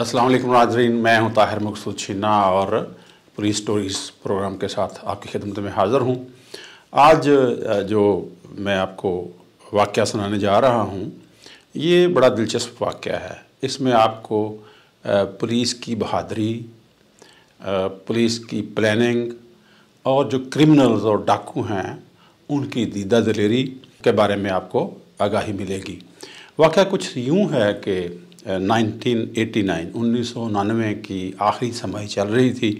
असलम नाजरीन मैं हूं ताहिर मकसूद छीना और पुलिस स्टोरीज़ प्रोग्राम के साथ आपकी खिदमत में हाज़िर हूं आज जो मैं आपको वाक़ सुनाने जा रहा हूं ये बड़ा दिलचस्प वाक़ है इसमें आपको पुलिस की बहादरी पुलिस की प्लानिंग और जो क्रिमिनल्स और डाकू हैं उनकी दीदा दलेरी के बारे में आपको आगाही मिलेगी वाक़ कुछ यूँ है कि 1989 उन्नीस की आखिरी समाई चल रही थी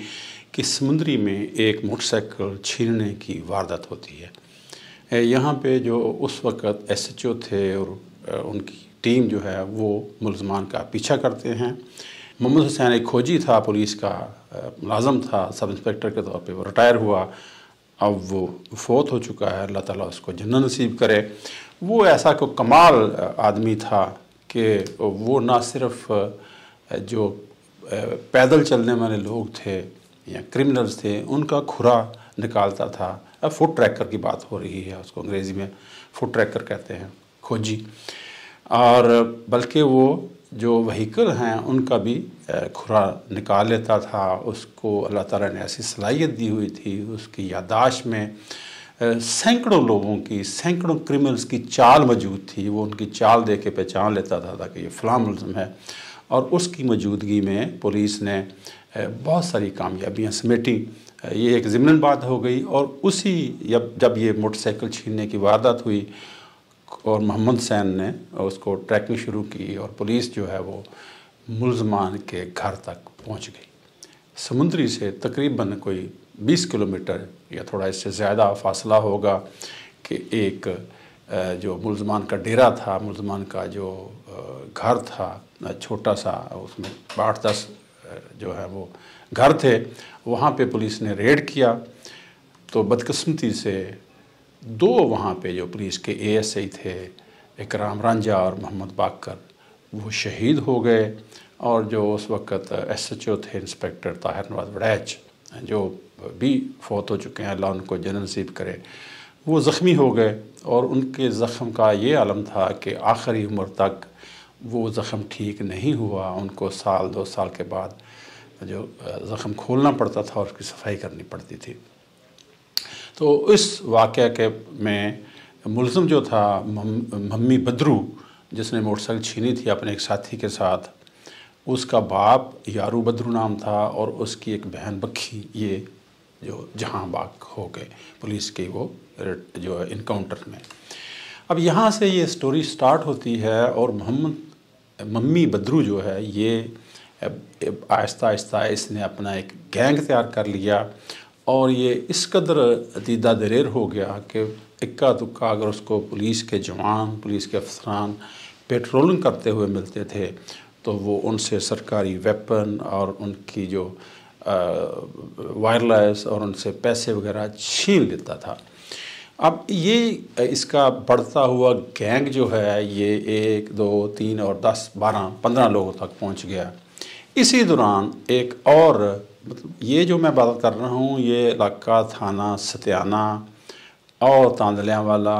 कि समुद्री में एक मोटरसाइकिल छीनने की वारदात होती है यहाँ पे जो उस वक़्त एस एच ओ थे और उनकी टीम जो है वो मुलजमान का पीछा करते हैं मोहम्मद हुसैन एक खोजी था पुलिस का मुलाजम था सब इंस्पेक्टर के तौर पर वो रिटायर हुआ अब वो फौत हो चुका है अल्लाह ताला उसको जन्नत नसीब करे वो ऐसा को कमाल आदमी था कि वो ना सिर्फ जो पैदल चलने वाले लोग थे या क्रिमिनल्स थे उनका खुरा निकालता था अब फुट ट्रैकर की बात हो रही है उसको अंग्रेज़ी में फुट ट्रैकर कहते हैं खोजी और बल्कि वो जो वहीकल हैं उनका भी खुरा निकाल लेता था उसको अल्लाह ताला ने ऐसी सलाहियत दी हुई थी उसकी यादाश्त में सैकड़ों लोगों की सैकड़ों क्रिमिनल्स की चाल मौजूद थी वो उनकी चाल देख के पहचान लेता था, था कि ये फलाम मुलम है और उसकी मौजूदगी में पुलिस ने बहुत सारी कामयाबियाँ समेटी ये एक ज़िमन बात हो गई और उसी जब जब ये मोटरसाइकिल छीनने की वारदात हुई और मोहम्मद सैन ने उसको ट्रैकिंग शुरू की और पुलिस जो है वो मुलजमान के घर तक पहुँच गई समुद्री से तकरीबन कोई 20 किलोमीटर या थोड़ा इससे ज़्यादा फासला होगा कि एक जो मुलजमान का डेरा था मुलजमान का जो घर था छोटा सा उसमें आठ दस जो है वो घर थे वहाँ पे पुलिस ने रेड किया तो बदकस्मती से दो वहाँ पे जो पुलिस के एएसआई थे इकराम रांझा और मोहम्मद बाकर वो शहीद हो गए और जो उस वक्त एस एच ओ थे इंस्पेक्टर ताहिर नवाज वड़ैच जो भी फौत हो चुके हैं अल्लाह उनको जन नसीब करे वो ज़ख्मी हो गए और उनके ज़ख़म का ये आलम था कि आखिरी उम्र तक वो ज़ख़म ठीक नहीं हुआ उनको साल दो साल के बाद जो ज़ख़म खोलना पड़ता था और उसकी सफाई करनी पड़ती थी तो इस वाक़े के में मुलम जो था मम्मी बदरू जिसने मोटरसाइकिल छीनी थी अपने एक साथी के साथ उसका बाप यारू बद्रू नाम था और उसकी एक बहन बखी ये जो जहाँ बाग हो गए पुलिस के वो जो है इनकाउंटर में अब यहाँ से ये स्टोरी स्टार्ट होती है और मोहम्मद मम्मी बद्रू जो है ये आहिस्ता आहिस्ता इसने अपना एक गैंग तैयार कर लिया और ये इस कदर दीदा दरेर हो गया कि इक्का दुक्का अगर उसको पुलिस के जवान पुलिस के अफसरान पेट्रोलिंग करते हुए मिलते थे तो वो उनसे सरकारी वेपन और उनकी जो वायरलेस और उनसे पैसे वगैरह छीन लेता था अब ये इसका बढ़ता हुआ गैंग जो है ये एक दो तीन और दस बारह पंद्रह लोगों तक पहुंच गया इसी दौरान एक और मतलब ये जो मैं बात कर रहा हूँ ये इलाका थाना सत्याना और तांदलियाँ वाला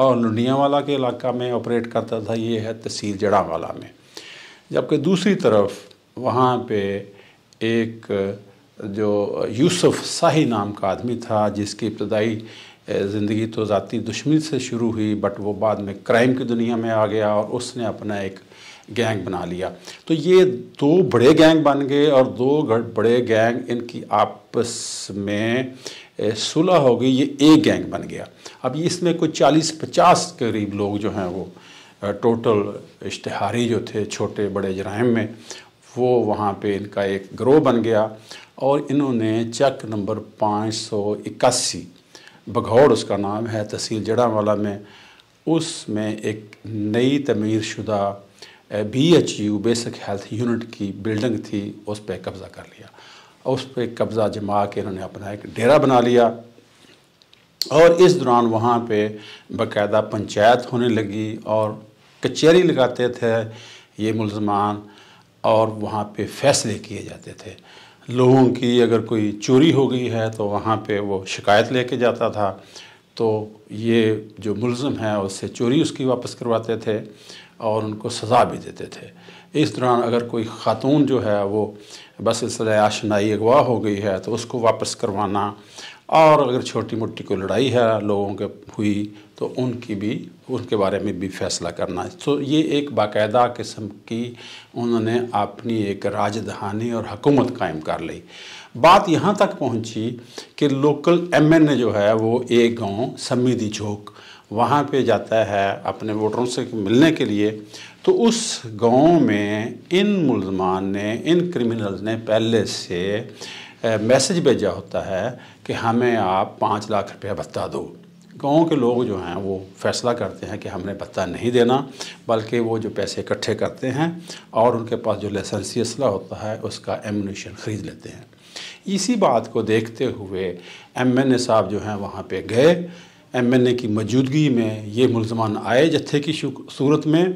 और नुनिया वाला के इलाका में ऑपरेट करता था ये है तहसील वाला में जबकि दूसरी तरफ वहाँ पे एक जो यूसुफ शाही नाम का आदमी था जिसकी इब्तदाई ज़िंदगी तो ज़ाती दुश्मनी से शुरू हुई बट वो बाद में क्राइम की दुनिया में आ गया और उसने अपना एक गैंग बना लिया तो ये दो बड़े गैंग बन गए और दो बड़े गैंग इनकी आपस में सुलह हो गई ये एक गैंग बन गया अब इसमें कोई चालीस पचास करीब लोग जो हैं वो टोटल इश्तहारी जो थे छोटे बड़े जराइम में वो वहाँ पे इनका एक ग्रोह बन गया और इन्होंने चक नंबर पाँच सौ इक्यासी बघौड़ उसका नाम है तहसील जड़ावाला में उसमें एक नई तमीर शुदा B H U basic health unit की बिल्डिंग थी उस पर कब्ज़ा कर लिया और उस पर कब्ज़ा जमा के इन्होंने अपना एक डेरा बना लिया और इस दौरान वहाँ पे बाकायदा पंचायत होने लगी और कचहरी लगाते थे ये मुलजमान और वहाँ पे फैसले किए जाते थे लोगों की अगर कोई चोरी हो गई है तो वहाँ पे वो शिकायत लेके जाता था तो ये जो मुलज़म है उससे चोरी उसकी वापस करवाते थे और उनको सज़ा भी देते थे इस दौरान अगर कोई ख़ातून जो है वो बस सिलसिला आशनाई अगवा हो गई है तो उसको वापस करवाना और अगर छोटी मोटी कोई लड़ाई है लोगों के हुई तो उनकी भी उनके बारे में भी फैसला करना तो ये एक बाकायदा किस्म की उन्होंने अपनी एक राजधानी और हुकूमत कायम कर ली बात यहाँ तक पहुँची कि लोकल एमएनए जो है वो एक गांव समीदी चौक वहाँ पे जाता है अपने वोटरों से मिलने के लिए तो उस गांव में इन मुलजमान ने इन क्रिमिनल ने पहले से मैसेज भेजा होता है कि हमें आप पाँच लाख रुपया भत्ता दो गांव के लोग जो हैं वो फैसला करते हैं कि हमने भत्ता नहीं देना बल्कि वो जो पैसे इकट्ठे करते हैं और उनके पास जो लाइसेंसी असला होता है उसका एमुनेशन ख़रीद लेते हैं इसी बात को देखते हुए एम एन ए साहब जो हैं वहाँ पे गए एमएनए की मौजूदगी में ये मुलजमान आए जत्थे की सूरत में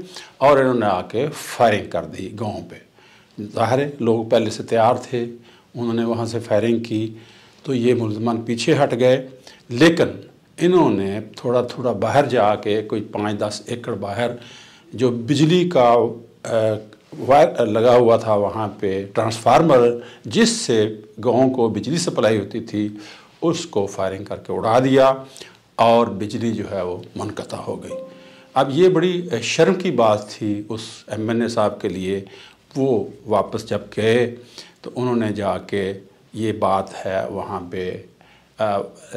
और इन्होंने आके फायरिंग कर दी गांव पे ज़ाहिर है लोग पहले से तैयार थे उन्होंने वहाँ से फायरिंग की तो ये मुलजमान पीछे हट गए लेकिन इन्होंने थोड़ा थोड़ा बाहर जा के कोई पाँच दस एकड़ बाहर जो बिजली का वायर लगा हुआ था वहाँ पे ट्रांसफार्मर जिससे गांव को बिजली सप्लाई होती थी उसको फायरिंग करके उड़ा दिया और बिजली जो है वो मनकता हो गई अब ये बड़ी शर्म की बात थी उस एम एन ए साहब के लिए वो वापस जब गए तो उन्होंने जाके ये बात है वहाँ पे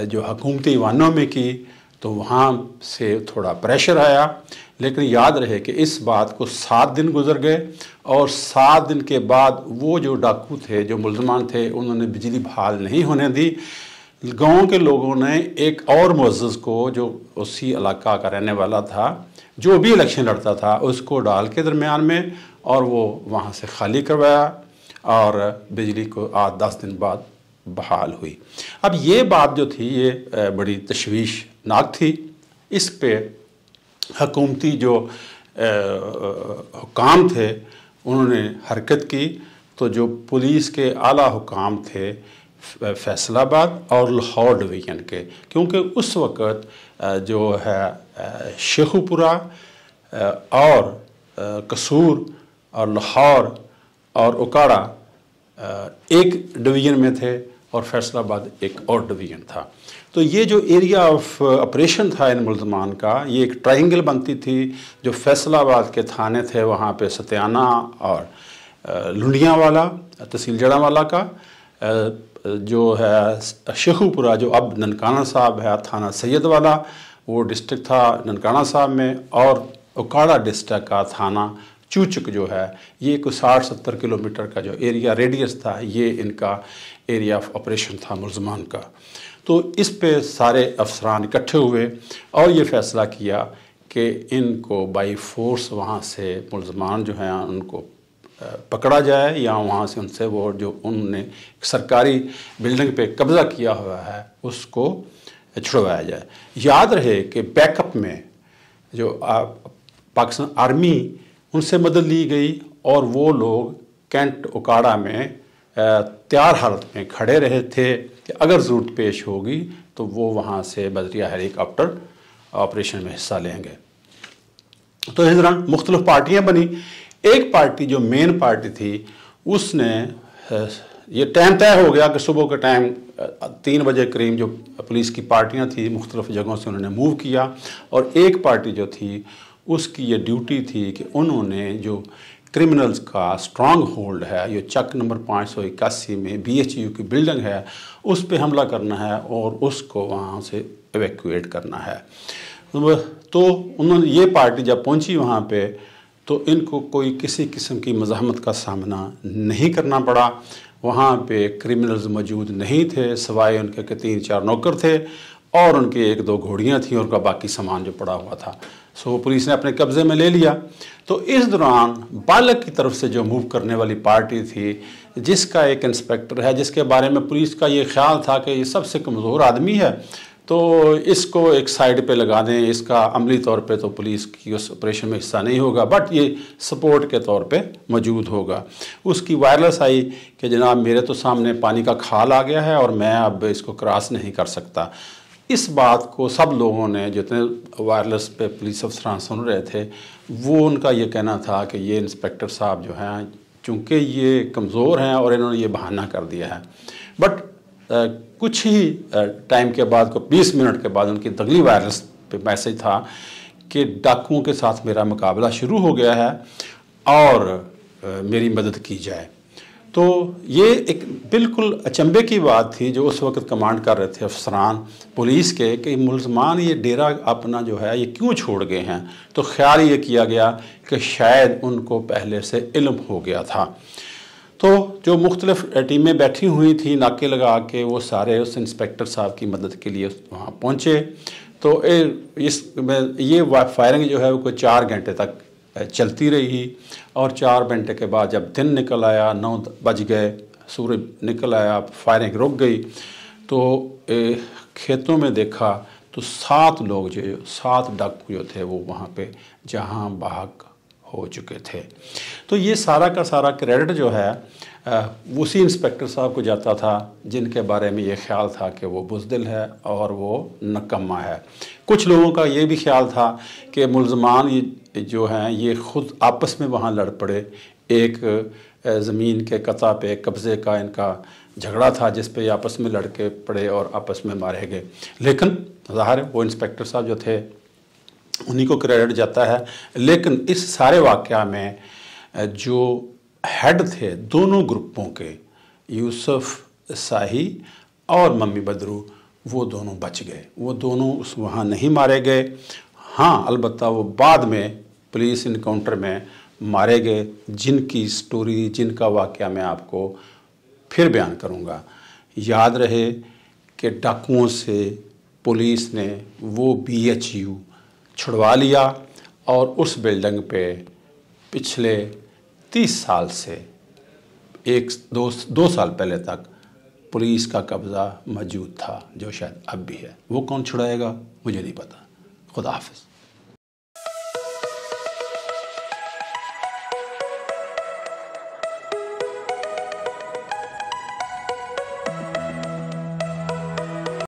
जो हकूमती वानों में की तो वहाँ से थोड़ा प्रेशर आया लेकिन याद रहे कि इस बात को सात दिन गुजर गए और सात दिन के बाद वो जो डाकू थे जो मुलजमान थे उन्होंने बिजली बहाल नहीं होने दी गांव के लोगों ने एक और मज्ज़ को जो उसी इलाका का रहने वाला था जो भी इलेक्शन लड़ता था उसको डाल के दरमियान में और वो वहाँ से खाली करवाया और बिजली को आठ दस दिन बाद बहाल हुई अब ये बात जो थी ये बड़ी तशवीशनाक थी इस पे हकूमती जो हुकाम थे उन्होंने हरकत की तो जो पुलिस के आला हुकाम थे फैसलाबाद और लाहौर डिवीज़न के क्योंकि उस वक़्त जो है शेखुपुरा और कसूर और लाहौर और उकाड़ा एक डिवीज़न में थे और फैसलाबाद एक और डिवीज़न था तो ये जो एरिया ऑफ ऑपरेशन था इन मुलजमान का ये एक ट्राइंगल बनती थी जो फैसलाबाद के थाने थे वहाँ पे सत्याना और लुंडियाँ वाला तहसील जड़ा वाला का जो है शेखुपुरा जो अब ननकाना साहब है थाना सैयद वाला वो डिस्ट्रिक्ट था ननकाना साहब में और उकाड़ा डिस्ट्रिक्ट का थाना चूचक जो है ये कुछ साठ सत्तर किलोमीटर का जो एरिया रेडियस था ये इनका एरिया ऑफ ऑपरेशन था मुलजमान का तो इस पे सारे अफसरान इकट्ठे हुए और ये फैसला किया कि इनको बाई फोर्स वहाँ से मुलजमान जो हैं उनको पकड़ा जाए या वहाँ से उनसे वो जो उनने सरकारी बिल्डिंग पे कब्ज़ा किया हुआ है उसको छुड़वाया जाए याद रहे कि बैकअप में जो पाकिस्तान आर्मी उनसे मदद ली गई और वो लोग कैंट उकाड़ा में तैयार हालत में खड़े रहे थे कि अगर ज़रूरत पेश होगी तो वो वहाँ से बजरिया हेलीकॉप्टर ऑपरेशन में हिस्सा लेंगे तो इस दौरान मुख्तलिफ पार्टियाँ बनी एक पार्टी जो मेन पार्टी थी उसने ये टाइम तय हो गया कि सुबह का टाइम तीन बजे करीब जो पुलिस की पार्टियां थी मुख्तलिफ जगहों से उन्होंने मूव किया और एक पार्टी जो थी उसकी ये ड्यूटी थी कि उन्होंने जो क्रिमिनल्स का स्ट्रांग होल्ड है ये चक नंबर पाँच सौ इक्यासी में बी एच यू की बिल्डिंग है उस पर हमला करना है और उसको वहाँ से एवेक्यूट करना है तो उन्होंने ये पार्टी जब पहुँची वहाँ पर तो इनको कोई किसी किस्म की मज़ामत का सामना नहीं करना पड़ा वहाँ पे क्रिमिनल्स मौजूद नहीं थे सवाए उनके के तीन चार नौकर थे और उनके एक दो घोड़ियाँ थीं और उनका बाकी सामान जो पड़ा हुआ था सो पुलिस ने अपने कब्ज़े में ले लिया तो इस दौरान बालक की तरफ से जो मूव करने वाली पार्टी थी जिसका एक इंस्पेक्टर है जिसके बारे में पुलिस का ये ख्याल था कि ये सबसे कमज़ोर आदमी है तो इसको एक साइड पे लगा दें इसका अमली तौर पे तो पुलिस की उस ऑपरेशन में हिस्सा नहीं होगा बट ये सपोर्ट के तौर पे मौजूद होगा उसकी वायरलेस आई कि जनाब मेरे तो सामने पानी का खाल आ गया है और मैं अब इसको क्रॉस नहीं कर सकता इस बात को सब लोगों ने जितने वायरलेस पे पुलिस अफसरान सुन रहे थे वो उनका ये कहना था कि ये इंस्पेक्टर साहब जो हैं चूँकि ये कमज़ोर हैं और इन्होंने ये बहाना कर दिया है बट कुछ ही टाइम के बाद को 20 मिनट के बाद उनकी दगली वायरस पे मैसेज था कि डाकुओं के साथ मेरा मुकाबला शुरू हो गया है और मेरी मदद की जाए तो ये एक बिल्कुल अचंभे की बात थी जो उस वक्त कमांड कर रहे थे अफसरान पुलिस के कि मुलजमान ये डेरा अपना जो है ये क्यों छोड़ गए हैं तो ख्याल ये किया गया कि शायद उनको पहले से इल्म हो गया था तो जो मुख्तलिफ टीमें बैठी हुई थी नाके लगा के वो सारे उस इंस्पेक्टर साहब की मदद के लिए वहाँ पहुँचे तो इस ये फायरिंग जो है वो कोई चार घंटे तक चलती रही और चार घंटे के बाद जब दिन निकल आया नौ बज गए सूरज निकल आया फायरिंग रुक गई तो खेतों में देखा तो सात लोग जो सात डाकू जो थे वो वहाँ पे जहाँ बाहक हो चुके थे तो ये सारा का सारा क्रेडिट जो है उसी इंस्पेक्टर साहब को जाता था जिनके बारे में ये ख्याल था कि वो बुजदिल है और वो नकम्मा है कुछ लोगों का ये भी ख्याल था कि मुलजमान जो हैं ये ख़ुद आपस में वहाँ लड़ पड़े एक ज़मीन के कता पे कब्ज़े का इनका झगड़ा था जिस पे आपस में लड़के पड़े और आपस में मारे गए लेकिन ज़ाहिर वो इंस्पेक्टर साहब जो थे उन्हीं को क्रेडिट जाता है लेकिन इस सारे वाक़ में जो हेड थे दोनों ग्रुपों के यूसुफ शाही और मम्मी बदरू वो दोनों बच गए वो दोनों उस वहाँ नहीं मारे गए हाँ अलबत् वो बाद में पुलिस इनकाउंटर में मारे गए जिनकी स्टोरी जिनका वाक्य मैं आपको फिर बयान करूँगा याद रहे कि डाकुओं से पुलिस ने वो बी एच यू छुड़वा लिया और उस बिल्डिंग पे पिछले तीस साल से एक दो दो साल पहले तक पुलिस का कब्ज़ा मौजूद था जो शायद अब भी है वो कौन छुड़ाएगा मुझे नहीं पता खुदा हाफिज़